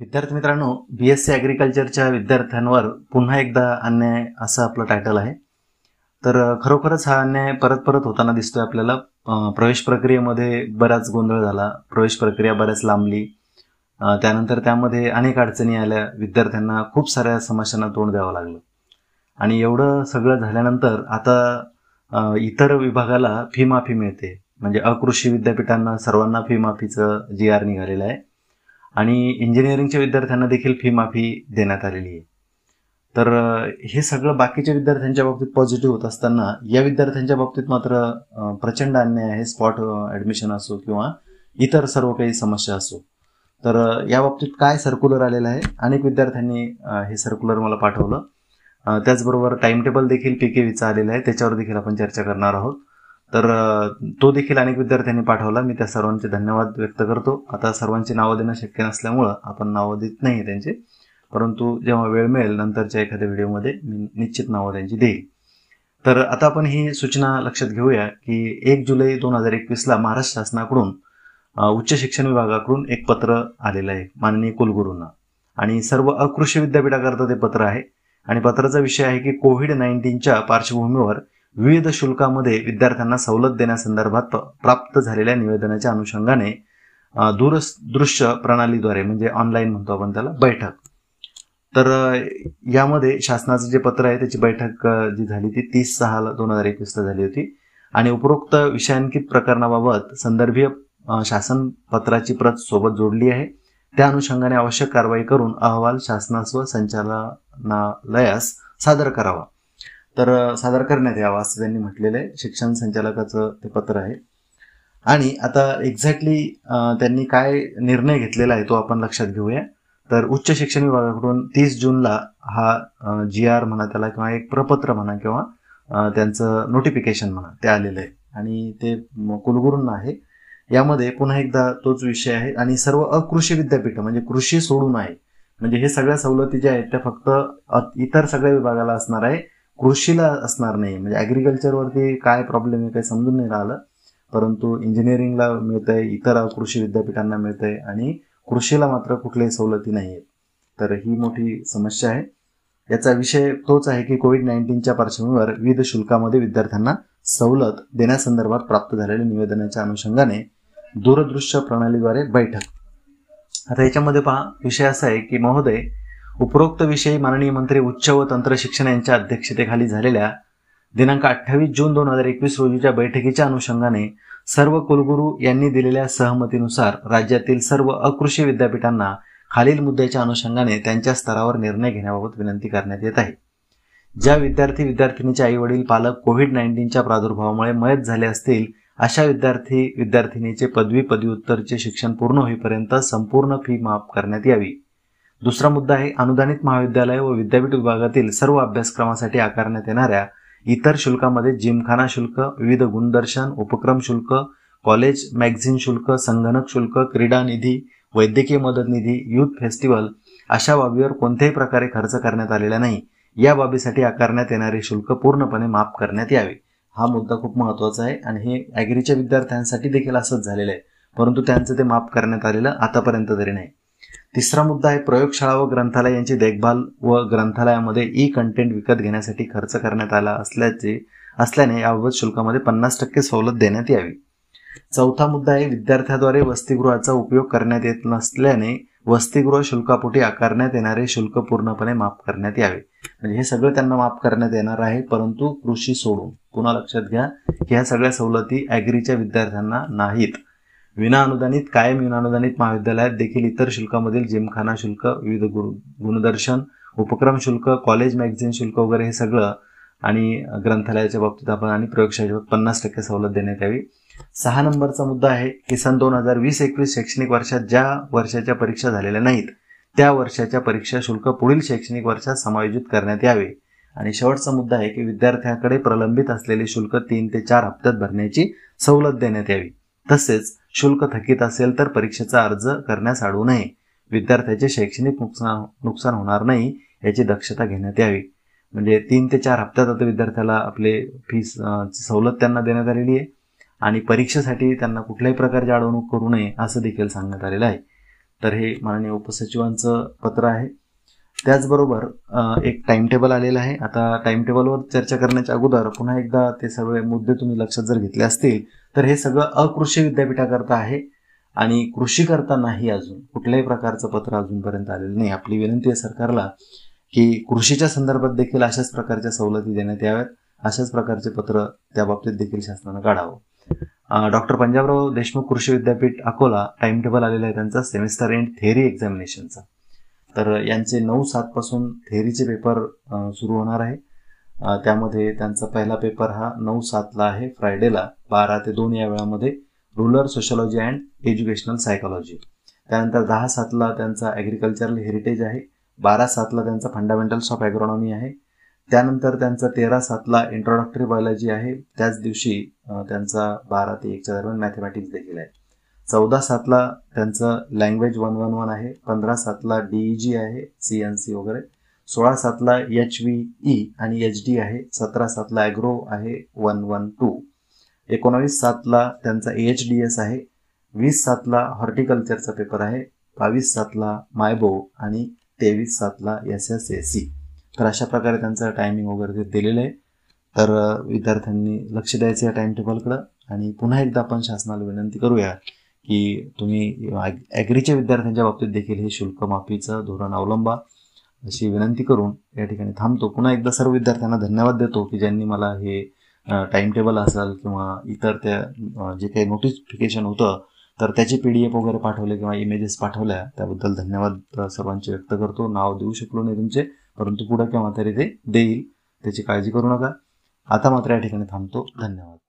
विद्यार्थी मित्रांनो बी S C ॲग्रिकल्चरच्या विद्यार्थ्यांवर पुन्हा एकदा अन्याय असं आपलं टायटल आहे तर खरोखरच हा अन्याय परत परत होताना दिसतोय आपल्याला प्रवेश प्रक्रियेमध्ये बराच गोंधळ झाला प्रवेश प्रक्रिया बऱ्याच लांबली त्यानंतर त्यामध्ये अनेक अडचणी आल्या विद्यार्थ्यांना खूप साऱ्या समस्यांना तोंड द्यावं लागलं आणि एवढं सगळं झाल्यानंतर आता इतर विभागाला फी माफी मिळते म्हणजे अकृषी विद्यापीठांना सर्वांना फी माफीचं जी आर निघालेलं आहे आणि इंजिनिअरिंगच्या विद्यार्थ्यांना देखील फी माफी देण्यात आलेली आहे तर हे सगळं बाकीच्या विद्यार्थ्यांच्या बाबतीत पॉझिटिव्ह होत असताना या विद्यार्थ्यांच्या बाबतीत मात्र प्रचंड अन्याय आहे स्पॉट ॲडमिशन असो किंवा इतर सर्व काही समस्या असो तर या बाबतीत काय सर्क्युलर आलेलं आहे अनेक विद्यार्थ्यांनी हे सर्क्युलर मला पाठवलं त्याचबरोबर टाइम टेबल देखील पी के आलेलं आहे त्याच्यावर देखील आपण चर्चा करणार आहोत तर तो देखील अनेक विद्यार्थ्यांनी पाठवला मी त्या सर्वांचे धन्यवाद व्यक्त करतो आता सर्वांची नावं देणं शक्य नसल्यामुळं आपण नावं देत नाही त्यांचे परंतु जेव्हा वेळ मिळेल नंतरच्या एखाद्या व्हिडिओमध्ये मी निश्चित नावं त्यांची देईल तर आता आपण ही सूचना लक्षात घेऊया की एक जुलै दोन हजार एकवीसला महाराष्ट्र शासनाकडून उच्च शिक्षण विभागाकडून एक पत्र आलेलं आहे माननीय कुलगुरूंना आणि सर्व अकृषी विद्यापीठाकरता ते पत्र आहे आणि पत्राचा विषय आहे की कोविड नाईन्टीनच्या पार्श्वभूमीवर विविध शुल्कामध्ये विद्यार्थ्यांना सवलत देण्यासंदर्भात प्राप्त झालेल्या निवेदनाच्या अनुषंगाने दूरदृश्य प्रणालीद्वारे म्हणजे ऑनलाईन म्हणतो आपण त्याला बैठक तर यामध्ये शासनाचं जे पत्र आहे त्याची बैठक जी झाली ती तीस सहा दोन हजार ला झाली होती आणि उपरोक्त विषयांकित प्रकरणाबाबत संदर्भीय शासन पत्राची प्रत सोबत जोडली आहे त्या अनुषंगाने आवश्यक कारवाई करून अहवाल शासनास व संचालनालयास सादर करावा तर सादर करण्यात यावा असं त्यांनी म्हटलेलं आहे शिक्षण संचालकाचं ते पत्र आहे आणि आता एक्झॅक्टली त्यांनी काय निर्णय घेतलेला आहे तो आपण लक्षात घेऊया तर उच्च शिक्षण विभागाकडून तीस जूनला हा जी आर म्हणा त्याला किंवा एक प्रपत्र म्हणा किंवा त्यांचं नोटिफिकेशन म्हणा ते आलेलं आहे आणि ते कुलगुरूंना आहे यामध्ये पुन्हा एकदा तोच विषय आहे आणि सर्व अकृषी विद्यापीठ म्हणजे कृषी सोडून आहे म्हणजे हे सगळ्या सवलती ज्या आहेत त्या फक्त इतर सगळ्या विभागाला असणार आहे कृषीला असणार नाही म्हणजे ॲग्रिकल्चरवरती काय प्रॉब्लेम आहे काही समजून नाही राहिलं परंतु इंजिनिअरिंगला मिळतं आहे इतर कृषी विद्यापीठांना मिळतं आहे आणि कृषीला मात्र कुठल्याही सवलती नाही तर ही मोठी समस्या आहे याचा विषय तोच आहे की कोविड नाईन्टीनच्या पार्श्वभूमीवर विविध शुल्कामध्ये विद्यार्थ्यांना सवलत देण्यासंदर्भात प्राप्त झालेल्या निवेदनाच्या अनुषंगाने दूरदृश्य प्रणालीद्वारे बैठक आता याच्यामध्ये पहा विषय असा आहे की महोदय उपरोक्त विषयी माननीय मंत्री उच्च व तंत्र शिक्षण यांच्या अध्यक्षतेखाली झालेल्या दिनांक अठ्ठावीस जून दोन हजार एकवीस रोजीच्या बैठकीच्या अनुषंगाने सर्व कुलगुरू यांनी दिलेल्या सहमतीनुसार राज्यातील सर्व अकृषी विद्यापीठांना खालील मुद्द्याच्या अनुषंगाने त्यांच्या स्तरावर निर्णय घेण्याबाबत विनंती करण्यात येत आहे ज्या विद्यार्थी विद्यार्थिनीचे आई वडील पालक कोविड नाईन्टीनच्या प्रादुर्भावामुळे मयत झाले असतील अशा विद्यार्थी विद्यार्थिनीचे पदवी पदव्युत्तरचे शिक्षण पूर्ण होईपर्यंत संपूर्ण फी माफ करण्यात यावी दुसरा मुद्दा आहे अनुदानित महाविद्यालय व विद्यापीठ विभागातील सर्व अभ्यासक्रमासाठी आकारण्यात येणाऱ्या इतर शुल्कामध्ये जिमखाना शुल्क विविध गुणदर्शन उपक्रम शुल्क कॉलेज मॅगझिन शुल्क संगणक शुल्क क्रीडा निधी वैद्यकीय मदत निधी युथ फेस्टिवल अशा बाबीवर कोणत्याही प्रकारे खर्च करण्यात आलेला नाही या बाबीसाठी आकारण्यात येणारे शुल्क पूर्णपणे माफ करण्यात यावे हा मुद्दा खूप महत्त्वाचा आहे आणि हे ॲग्रीच्या विद्यार्थ्यांसाठी देखील असंच झालेलं आहे परंतु त्यांचं ते माफ करण्यात आलेलं आतापर्यंत तरी नाही तिसरा मुद्दा आहे प्रयोगशाळा व ग्रंथालय यांची देखभाल व ग्रंथालयामध्ये ई कंटेंट विकत घेण्यासाठी खर्च करण्यात आला असल्याचे असल्याने याबाबत शुल्कामध्ये पन्नास टक्के सवलत देण्यात यावी चौथा मुद्दा आहे विद्यार्थ्याद्वारे वसतिगृहाचा उपयोग करण्यात येत नसल्याने वसतिगृह शुल्कापोटी आकारण्यात येणारे शुल्क पूर्णपणे माफ करण्यात यावे म्हणजे हे सगळं त्यांना माफ करण्यात येणार आहे परंतु कृषी सोडून पुन्हा लक्षात घ्या की ह्या सगळ्या सवलती ॲग्रीच्या विद्यार्थ्यांना नाहीत विनाअनुदानित कायम विनाअनुदानित महाविद्यालयात देखील इतर शुल्कामधील जिमखाना शुल्क विविध गुणदर्शन उपक्रम शुल्क कॉलेज मॅगझिन शुल्क वगैरे हे सगळं आणि ग्रंथालयाच्या बाबतीत आपण आणि प्रयोगशाळेच्या पन्नास टक्के सवलत देण्यात यावी सहा नंबरचा मुद्दा आहे की सन दोन हजार वीस एकवीस शैक्षणिक वर्षात ज्या वर्षाच्या परीक्षा झालेल्या नाहीत त्या वर्षाच्या परीक्षा शुल्क पुढील शैक्षणिक वर्षात समायोजित करण्यात यावे आणि शेवटचा मुद्दा आहे की विद्यार्थ्याकडे प्रलंबित असलेले शुल्क तीन ते चार हप्त्यात भरण्याची सवलत देण्यात यावी तसेच शुल्क थकीत असेल तर परीक्षेचा अर्ज करण्यास आडू नये विद्यार्थ्याचे शैक्षणिक नुकसान नुकसान होणार नाही याची दक्षता घेण्यात यावी म्हणजे तीन ते चार हप्त्यात आता विद्यार्थ्याला आपले फीस सवलत त्यांना देण्यात आलेली आहे आणि परीक्षेसाठी त्यांना कुठल्याही प्रकारची अडवणूक करू नये असं देखील सांगण्यात आलेलं आहे तर हे माननीय उपसचिवांचं पत्र आहे त्याचबरोबर एक टाइम टेबल आलेला आहे आता टाइम टेबलवर चर्चा करण्याच्या अगोदर पुन्हा एकदा ते सगळे मुद्दे तुम्ही लक्षात जर घेतले असतील तर हे सगळं अकृषी विद्यापीठाकरता आहे आणि कृषी करता नाही अजून कुठल्याही प्रकारचं पत्र अजूनपर्यंत आलेलं नाही आपली विनंती आहे सरकारला की कृषीच्या संदर्भात देखील अशाच प्रकारच्या सवलती देण्यात याव्यात अशाच प्रकारचे पत्र त्या बाबतीत देखील शासनानं काढावं डॉक्टर पंजाबराव देशमुख कृषी विद्यापीठ अकोला टाइम टेबल आलेला आहे त्यांचा सेमिस्टर एंड थेअरी एक्झामिनेशनचा तर यांचे नऊ सातपासून थेरीचे पेपर सुरू होणार आहे त्यामध्ये त्यांचा पहिला पेपर हा नऊ सातला आहे फ्रायडेला बारा ते दोन या वेळामध्ये rural sociology and educational psychology त्यानंतर दहा सातला त्यांचा ॲग्रिकल्चरल हेरिटेज आहे बारा सातला त्यांचा फंडामेंटल्स ऑफ ॲग्रॉनॉमी आहे त्यानंतर त्यांचा तेरा सातला इंट्रोडक्टरी बायोलॉजी आहे त्याच दिवशी त्यांचा बारा ते एकच्या दरम्यान मॅथमॅटिक्स देखील आहे चौदा सातला त्यांचं लँग्वेज वन वन वन आहे पंधरा सातला डीईजी e आहे सी एन सी वगैरे सोळा सातला एच व्ही ई आणि एच डी आहे सतरा सातला ॲग्रो आहे वन वन टू एकोणावीस सातला त्यांचा एच डी एस आहे वीस सातला हॉर्टिकल्चरचा पेपर आहे बावीस सातला मायबो आणि तेवीस सातला एस एस ए सी तर अशा प्रकारे त्यांचं टायमिंग वगैरे दिलेलं आहे तर विद्यार्थ्यांनी लक्ष द्यायचं या टाइम टेबलकडं आणि पुन्हा एकदा आपण शासनाला विनंती करूया की तुम्ही ॲग्रीच्या विद्यार्थ्यांच्या बाबतीत देखील हे शुल्क माफीचं धोरण अवलंबा अशी विनंती करून या ठिकाणी थांबतो पुन्हा एकदा सर्व विद्यार्थ्यांना धन्यवाद देतो की ज्यांनी मला हे टाइम टेबल असेल किंवा इतर त्या जे काही नोटिफिकेशन होतं तर त्याचे पी डी एफ वगैरे पाठवले किंवा इमेजेस पाठवल्या त्याबद्दल धन्यवाद सर्वांचे व्यक्त करतो नाव देऊ शकलो नाही तुमचे परंतु पुढं केव्हा तरी ते देईल त्याची काळजी करू नका आता मात्र या ठिकाणी थांबतो धन्यवाद